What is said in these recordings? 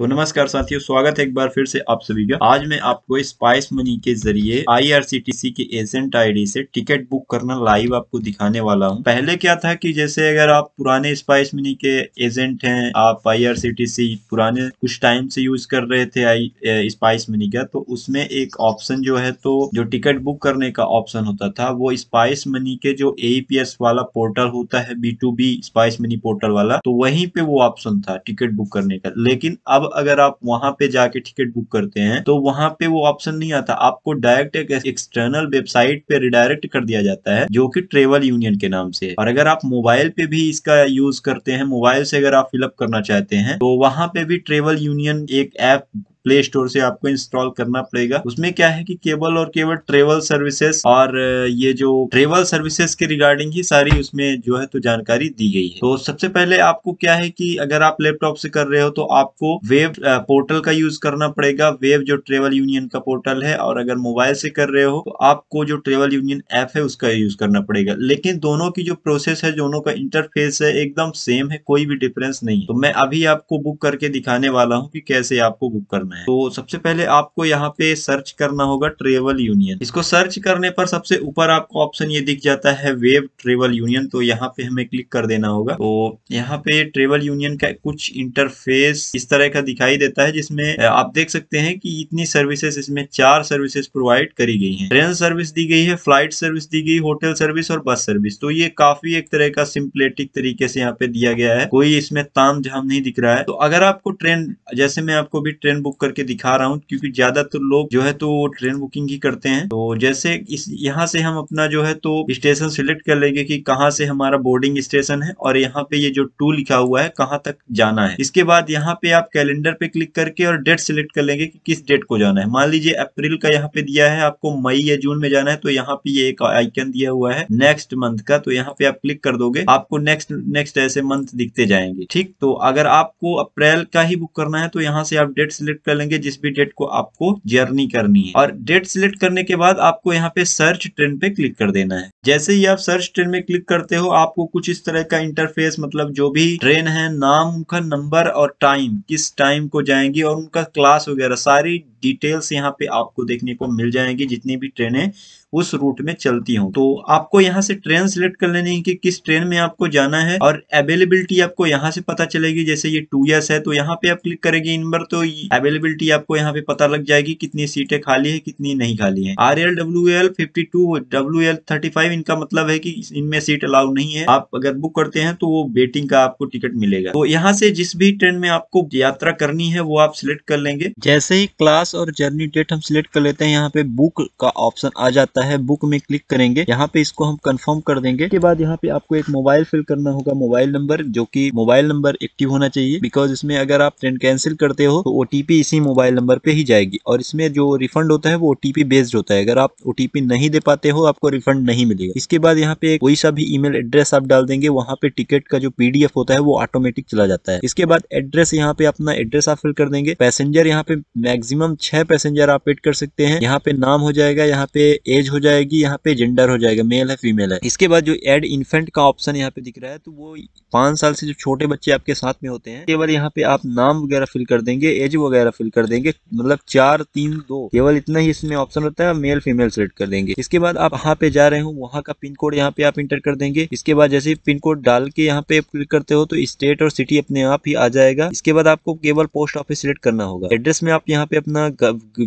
तो नमस्कार साथियों स्वागत है एक बार फिर से आप सभी का आज मैं आपको स्पाइस मनी के जरिए आईआरसीटीसी के एजेंट आईडी से टिकट बुक करना लाइव आपको दिखाने वाला हूं पहले क्या था कि जैसे अगर आप पुराने स्पाइस मनी के एजेंट हैं आप आईआरसीटीसी पुराने कुछ टाइम से यूज कर रहे थे स्पाइस मनी का तो उसमें एक ऑप्शन जो है तो जो टिकट बुक करने का ऑप्शन होता था वो स्पाइस मनी के जो ए वाला पोर्टल होता है B to B Spice Money portal वाला तो वहीं पे वो ऑप्शन था टिकट बुक करने का लेकिन अब अगर आप वहां पे जाके टिकट बुक करते हैं तो वहां पे वो ऑप्शन नहीं आता आपको डायरेक्ट एक एक्सटर्नल वेबसाइट पे रिडायरेक्ट कर दिया जाता है जो कि ट्रेवल यूनियन के नाम से और अगर आप मोबाइल पे भी इसका यूज करते हैं मोबाइल से अगर आप फिलअप करना चाहते हैं तो वहां पे भी ट्रेवल यूनियन एक ऐप प्ले स्टोर से आपको इंस्टॉल करना पड़ेगा उसमें क्या है कि केवल और केवल ट्रेवल सर्विसेज और ये जो ट्रेवल सर्विसेज के रिगार्डिंग ही सारी उसमें जो है तो जानकारी दी गई है तो सबसे पहले आपको क्या है कि अगर आप लैपटॉप से कर रहे हो तो आपको वेब पोर्टल का यूज करना पड़ेगा वेब जो ट्रेवल यूनियन का पोर्टल है और अगर मोबाइल से कर रहे हो तो आपको जो ट्रेवल यूनियन ऐप है उसका यूज करना पड़ेगा लेकिन दोनों की जो प्रोसेस है दोनों का इंटरफेस है एकदम सेम है कोई भी डिफरेंस नहीं तो मैं अभी आपको बुक करके दिखाने वाला हूँ कि कैसे आपको बुक करना है तो सबसे पहले आपको यहाँ पे सर्च करना होगा ट्रेवल यूनियन इसको सर्च करने पर सबसे ऊपर आपको ऑप्शन ये दिख जाता है वेब ट्रेवल यूनियन तो यहाँ पे हमें क्लिक कर देना होगा तो यहाँ पे ट्रेवल यूनियन का कुछ इंटरफेस इस तरह का दिखाई देता है जिसमें आप देख सकते हैं कि इतनी सर्विसेज इसमें चार सर्विसेज प्रोवाइड करी गई हैं ट्रेन सर्विस दी गई है फ्लाइट सर्विस दी गई होटल सर्विस और बस सर्विस तो ये काफी एक तरह का सिंपलेटिक तरीके से यहाँ पे दिया गया है कोई इसमें ताम झाम नहीं दिख रहा है तो अगर आपको ट्रेन जैसे मैं आपको भी ट्रेन बुक करके दिखा रहा हूँ क्योंकि ज्यादातर तो लोग जो है तो ट्रेन बुकिंग ही करते हैं तो जैसे इस यहाँ से हम अपना जो है तो स्टेशन सिलेक्ट कर लेंगे कि कहाँ से हमारा बोर्डिंग स्टेशन है और यहाँ पे ये यह जो टू लिखा हुआ है कहाँ तक जाना है इसके बाद यहाँ पे आप कैलेंडर पे क्लिक करके और डेट सिलेक्ट कर लेंगे कि किस डेट को जाना है मान लीजिए अप्रैल का यहाँ पे दिया है आपको मई या जून में जाना है तो यहाँ पे ये एक आइकन दिया हुआ है नेक्स्ट मंथ का तो यहाँ पे आप क्लिक कर दोगे आपको नेक्स्ट नेक्स्ट ऐसे मंथ दिखते जाएंगे ठीक तो अगर आपको अप्रैल का ही बुक करना है तो यहाँ से आप डेट सिलेक्ट कर लेंगे जिस भी डेट को आपको जर्नी करनी है और डेट सिलेक्ट करने के बाद आपको यहाँ पे सर्च ट्रेन पे क्लिक कर देना है जैसे ही आप सर्च ट्रेन में क्लिक करते हो आपको कुछ इस तरह का इंटरफेस मतलब जो भी ट्रेन है नाम उनका नंबर और टाइम किस टाइम को जाएंगी और उनका क्लास वगैरह सारी डिटेल्स यहाँ पे आपको देखने को मिल जाएंगी जितनी भी ट्रेनें उस रूट में चलती हूँ तो आपको यहाँ से ट्रेन सिलेक्ट कर लेनी है कि किस ट्रेन में आपको जाना है और अवेलेबिलिटी आपको यहाँ से पता चलेगी जैसे ये टू ईयर्स है तो यहाँ पे आप क्लिक करेंगे इन पर तो अवेलेबिलिटी आपको यहाँ पे पता लग जाएगी कितनी सीटें खाली है कितनी नहीं खाली है R L W L fifty two W L thirty five इनका मतलब है की इनमें सीट अलाउ नहीं है आप अगर बुक करते हैं तो वो वेटिंग का आपको टिकट मिलेगा तो यहाँ से जिस भी ट्रेन में आपको यात्रा करनी है वो आप सिलेक्ट कर लेंगे जैसे ही क्लास और जर्नी डेट हम सिलेक्ट कर लेते हैं यहाँ पे बुक का ऑप्शन आ जाता है आता है बुक में क्लिक करेंगे यहाँ पे इसको हम कंफर्म कर देंगे के बाद यहाँ पे आपको एक मोबाइल फिल करना होगा मोबाइल नंबर जो की मोबाइल नंबर एक्टिव होना चाहिए बिकॉज इसमें अगर आप ट्रेन कैंसिल करते हो तो ओटीपी इसी मोबाइल नंबर पे ही जाएगी और इसमें जो रिफंड होता है वो ओटीपी बेस्ड होता है अगर आप ओटीपी नहीं दे पाते हो आपको रिफंड नहीं मिलेगा इसके बाद यहाँ पे कोई सा भी ईमेल एड्रेस आप डाल देंगे वहाँ पे टिकट का जो पीडीएफ होता है वो ऑटोमेटिक चला जाता है इसके बाद एड्रेस यहाँ पे अपना एड्रेस आप फिल कर देंगे पैसेंजर यहाँ पे मैक्सिमम छह पैसेंजर आप एड कर सकते हैं यहाँ पे नाम हो जाएगा यहाँ पे एज हो जाएगी यहाँ पे जेंडर हो जाएगा मेल है फीमेल है इसके बाद जो एड इन्फेंट का ऑप्शन यहाँ पे दिख रहा है तो वो पांच साल से जो छोटे बच्चे आपके साथ में होते हैं केवल यहाँ पे आप नाम वगैरह फिल कर देंगे एज वगैरह फिल कर देंगे मतलब चार तीन दो केवल इतना ही इसमें ऑप्शन होता है मेल फीमेल सेलेक्ट कर देंगे इसके बाद आप यहाँ पे जा रहे हो वहाँ का पिन कोड यहाँ पे आप इंटर कर देंगे इसके बाद जैसे पिन कोड डाल के यहाँ पे क्लिक करते हो तो स्टेट और सिटी अपने आप ही आ जाएगा इसके बाद आपको केवल पोस्ट ऑफिस सिलेक्ट करना होगा एड्रेस में आप यहाँ पे अपना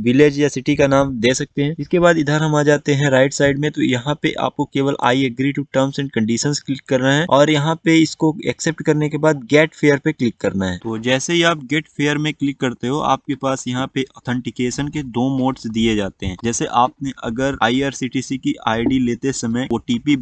विलेज या सिटी का नाम दे सकते हैं इसके बाद इधर हम आ जाते हैं आते हैं राइट साइड में तो यहाँ पे आपको केवल I agree to terms and conditions click करना है और यहाँ पे इसको एक्सेप्ट करने के बाद गेट फेयर पे क्लिक करना है तो जैसे ही आप गेट फेयर में क्लिक करते हो आपके पास यहाँ पे ऑथेंटिकेशन के दो मोड्स दिए जाते हैं जैसे आपने अगर आई की आई लेते समय ओ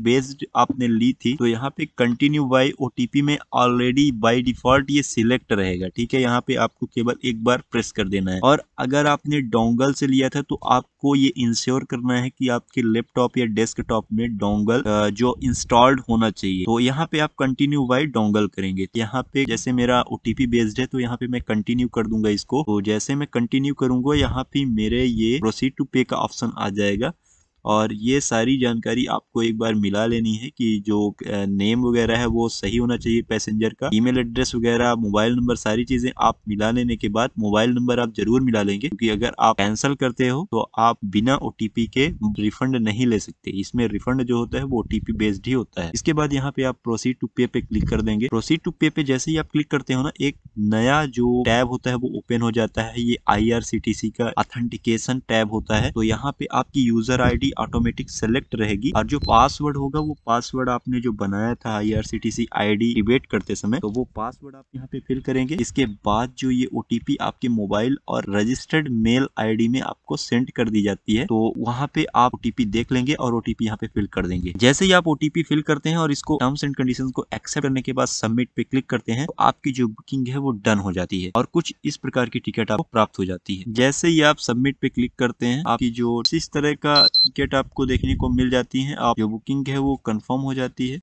बेस्ड आपने ली थी तो यहाँ पे कंटिन्यू बाई ओ में ऑलरेडी बाई डिफॉल्ट ये सिलेक्ट रहेगा ठीक है यहाँ पे आपको केवल एक बार प्रेस कर देना है और अगर आपने डोंगल से लिया था तो आपको ये इंश्योर करना है कि आप आपके लैपटॉप या डेस्कटॉप में डोंगल जो इंस्टॉल्ड होना चाहिए तो यहाँ पे आप कंटिन्यू बाई डोंगल करेंगे यहाँ पे जैसे मेरा ओटीपी बेस्ड है तो यहाँ पे मैं कंटिन्यू कर दूंगा इसको तो जैसे मैं कंटिन्यू करूंगा यहाँ पे मेरे ये प्रोसीड टू पे का ऑप्शन आ जाएगा और ये सारी जानकारी आपको एक बार मिला लेनी है कि जो नेम वगैरह है वो सही होना चाहिए पैसेंजर का ईमेल एड्रेस वगैरह मोबाइल नंबर सारी चीज़ें आप मिला लेने के बाद मोबाइल नंबर आप जरूर मिला लेंगे क्योंकि अगर आप कैंसिल करते हो तो आप बिना ओ के रिफंड नहीं ले सकते इसमें रिफंड जो होता है वो ओ बेस्ड ही होता है इसके बाद यहाँ पे आप प्रोसीड टू पे पे क्लिक कर देंगे प्रोसीड टू पे पे जैसे ही आप क्लिक करते हो ना एक नया जो टैब होता है वो ओपन हो जाता है ये आई का ऑथेंटिकेशन टैब होता है तो यहाँ पे आपकी यूजर आई आपकी ऑटोमेटिक सेलेक्ट रहेगी और जो पासवर्ड होगा वो पासवर्ड आपने जो बनाया था आई आईडी डिबेट करते समय तो वो पासवर्ड आप यहाँ पे फिल करेंगे इसके बाद जो ये ओटीपी आपके मोबाइल और रजिस्टर्ड मेल आईडी में आपको सेंड कर दी जाती है तो वहाँ पे आप ओटीपी देख लेंगे और ओटीपी यहाँ पे फिल कर देंगे जैसे ही आप ओटीपी फिल करते हैं और इसको टर्म्स एंड कंडीशन को एक्सेप्ट करने के बाद सबमिट पे क्लिक करते हैं तो आपकी जो बुकिंग है वो डन हो जाती है और कुछ इस प्रकार की टिकट आपको प्राप्त हो जाती है जैसे ही आप सबमिट पे क्लिक करते हैं आपकी जो इस तरह का टिकट आपको देखने को मिल जाती हैं आप जो बुकिंग है वो कंफर्म हो जाती है।